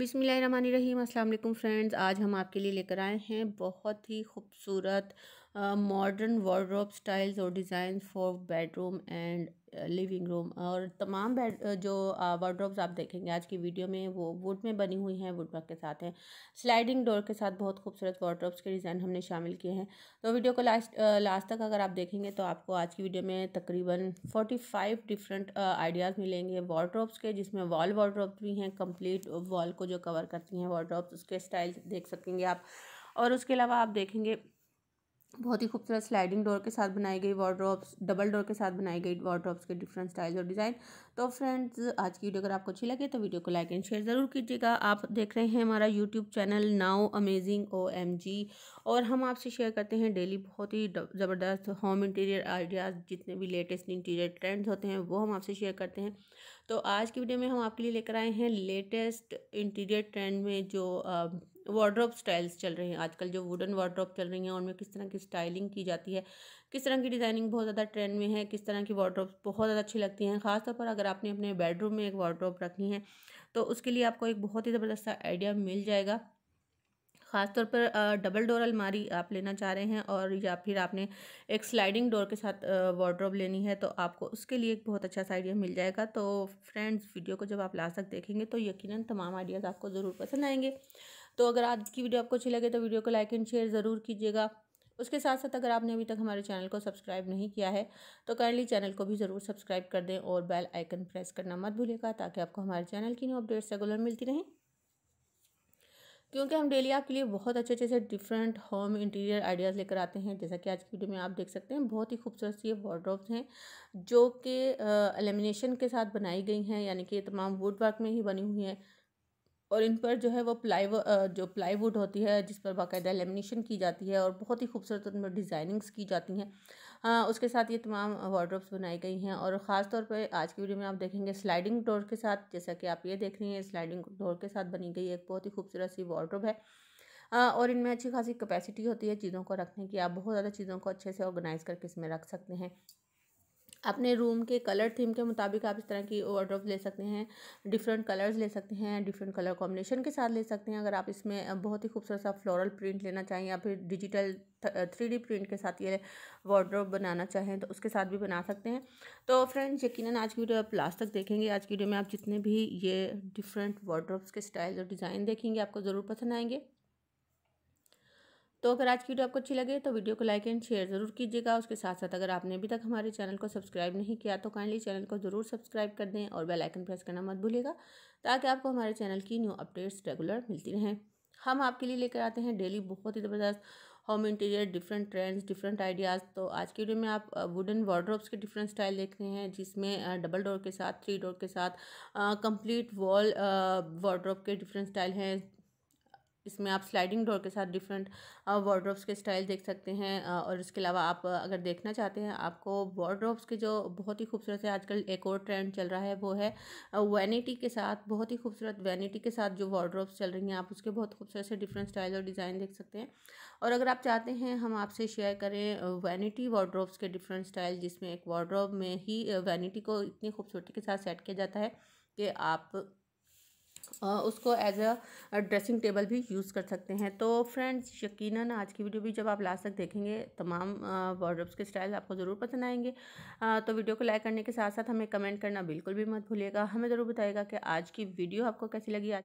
अस्सलाम वालेकुम फ्रेंड्स आज हम आपके लिए लेकर आए हैं बहुत ही खूबसूरत मॉडर्न वार्ड्रोप स्टाइल्स और design for bedroom and living room और तमाम बेड जो वार्ड्रॉप्स आप देखेंगे आज की वीडियो में वो वुड में बनी हुई हैं वुड वर्क के साथ हैं स्लाइडिंग डोर के साथ बहुत खूबसूरत वार्ड्रॉप्स के डिज़ाइन हमने शामिल किए हैं तो वीडियो को लास्ट लास्ट तक अगर आप देखेंगे तो आपको आज की वीडियो में तकरीबन फोर्टी फाइव डिफरेंट आइडियाज़ मिलेंगे वार्ड्रॉप्स के जिसमें वॉल वार्ड्रोब्स भी हैं कम्प्लीट वॉल को जो कवर करती हैं वार्ड्रॉप्स उसके स्टाइल देख सकेंगे आप और उसके अलावा आप देखेंगे बहुत ही खूबसूरत स्लाइडिंग डोर के साथ बनाई गई वार्ड्रॉप्स डबल डोर के साथ बनाई गई वार्ड्रॉप्स के डिफरेंट स्टाइल्स और डिज़ाइन तो फ्रेंड्स आज की वीडियो अगर आपको अच्छी लगे तो वीडियो को लाइक एंड शेयर ज़रूर कीजिएगा आप देख रहे हैं हमारा YouTube channel now amazing O M G और हम आपसे शेयर करते हैं डेली बहुत ही ज़बरदस्त होम इंटीरियर आइडियाज़ जितने भी लेटेस्ट इंटीरियर ट्रेंड्स होते हैं वो हम आपसे शेयर करते हैं तो आज की वीडियो में हम आपके लिए लेकर आए हैं लेटेस्ट इंटीरियर ट्रेंड में जो वार्ड्रॉप स्टाइल्स चल रहे हैं आजकल जो वुडन वार्ड्रॉप चल रही हैं उनमें किस तरह की स्टाइलिंग की जाती है किस तरह की डिज़ाइनिंग बहुत ज़्यादा ट्रेंड में है किस तरह की वार्ड्रॉप बहुत ज़्यादा अच्छी लगती हैं खासतौर पर अगर आपने अपने बेडरूम में एक वार्ड्रॉप रखी है तो उसके लिए आपको एक बहुत ही ज़बरदस्त आइडिया मिल जाएगा ख़ास तौर पर डबल डोर अलमारी आप लेना चाह रहे हैं और या फिर आपने एक स्लाइडिंग डोर के साथ वार्ड्रोब लेनी है तो आपको उसके लिए एक बहुत अच्छा सा आइडिया मिल जाएगा तो फ्रेंड्स वीडियो को जब आप लास्ट तक देखेंगे तो यकीनन तमाम आइडियाज़ आपको ज़रूर पसंद आएंगे तो अगर आज की वीडियो आपको अच्छी लगे तो वीडियो को लाइक एंड शेयर ज़रूर कीजिएगा उसके साथ साथ अगर आपने अभी तक हमारे चैनल को सब्सक्राइब नहीं किया है तो काइंडली चैनल को भी ज़रूर सब्सक्राइब कर दें और बेल आइकन प्रेस करना मत भूलेगा ताकि आपको हमारे चैनल की न्यू अपडेट्स रेगुलर मिलती रहें क्योंकि हम डेली आपके लिए बहुत अच्छे अच्छे से डिफरेंट होम इंटीरियर आइडियाज़ लेकर आते हैं जैसा कि आज की वीडियो में आप देख सकते हैं बहुत ही खूबसूरत सी ये वार्ड्रॉप्स हैं जो कि एलिमिनेशन के साथ बनाई गई हैं यानी कि तमाम वुड वर्क में ही बनी हुई हैं और इन पर जो है वो प्लाई जो प्लाईवुड होती है जिस पर बाकायदा लेमिनेशन की जाती है और बहुत ही खूबसूरत उनमें डिज़ाइनिंग्स की जाती हैं उसके साथ ये तमाम वार्ड्रोब्स बनाई गई हैं और ख़ास तौर पर आज की वीडियो में आप देखेंगे स्लाइडिंग डोर के साथ जैसा कि आप ये देख रही हैं स्लाइडिंग डोर के साथ बनी गई एक बहुत ही खूबसूरत सी वार्ड्रोब है और इनमें अच्छी खासी कैपेसिटी होती है चीज़ों को रखने की आप बहुत ज़्यादा चीज़ों को अच्छे से ऑर्गेनाइज़ करके इसमें रख सकते हैं अपने रूम के कलर थीम के मुताबिक आप इस तरह की वार्ड्रोब ले सकते हैं डिफरेंट कलर्स ले सकते हैं डिफरेंट कलर कॉम्बिनेशन के साथ ले सकते हैं अगर आप इसमें बहुत ही खूबसूरत सा फ्लोरल प्रिंट लेना चाहें या फिर डिजिटल थ्री डी प्रिंट के साथ ये वार्ड्रॉप बनाना चाहें तो उसके साथ भी बना सकते हैं तो फ्रेंड्स यकीनन आज की वीडियो आप लास्ट तक देखेंगे आज की वीडियो में आप जितने भी ये डिफरेंट वार्ड्रॉप्स के स्टाइल और डिज़ाइन देखेंगे आपको ज़रूर पसंद आएंगे तो अगर आज की वीडियो आपको अच्छी लगे तो वीडियो को लाइक एंड शेयर ज़रूर कीजिएगा उसके साथ साथ अगर आपने अभी तक हमारे चैनल को सब्सक्राइब नहीं किया तो काइंडली चैनल को ज़रूर सब्सक्राइब कर दें और बेल आइकन प्रेस करना मत भूलिएगा ताकि आपको हमारे चैनल की न्यू अपडेट्स रेगुलर मिलती रहें हम आपके लिए लेकर आते हैं डेली बहुत ही ज़बरदस्त home interior different trends different ideas तो आज की वीडियो में आप वुडन वार्ड्रोब्स के डिफरेंट स्टाइल देख रहे हैं जिसमें डबल डोर के साथ थ्री डोर के साथ कंप्लीट वॉल वार्ड्रोब के डिफरेंट स्टाइल हैं इसमें आप स्लाइडिंग डोर के साथ डिफरेंट वार्ड्रोब्स के स्टाइल देख सकते हैं और इसके अलावा आप अगर देखना चाहते हैं आपको वार्ड्रोब्स के जो बहुत ही खूबसूरत है आजकल एक और ट्रेंड चल रहा है वो है वैनिटी के साथ बहुत ही खूबसूरत वैनिटी के साथ जो वार्ड्रोब्स चल रही हैं आप उसके बहुत खूबसूरत से डिफरेंट स्टाइल और डिज़ाइन देख सकते हैं और अगर आप चाहते हैं हम आपसे शेयर करें वैनिटी वार्ड्रोब्स के डिफरेंट स्टाइल जिसमें एक वार्ड्रोब में ही वैनिटी को इतनी खूबसूरती के साथ सेट किया जाता है कि आप उसको एज अ ड्रेसिंग टेबल भी यूज़ कर सकते हैं तो फ्रेंड्स यकीनन आज की वीडियो भी जब आप लास्ट तक देखेंगे तमाम वार्ड्रोब्स के स्टाइल आपको ज़रूर पसंद आएंगे तो वीडियो को लाइक करने के साथ साथ हमें कमेंट करना बिल्कुल भी मत भूलिएगा हमें ज़रूर बताइएगा कि आज की वीडियो आपको कैसी लगी आज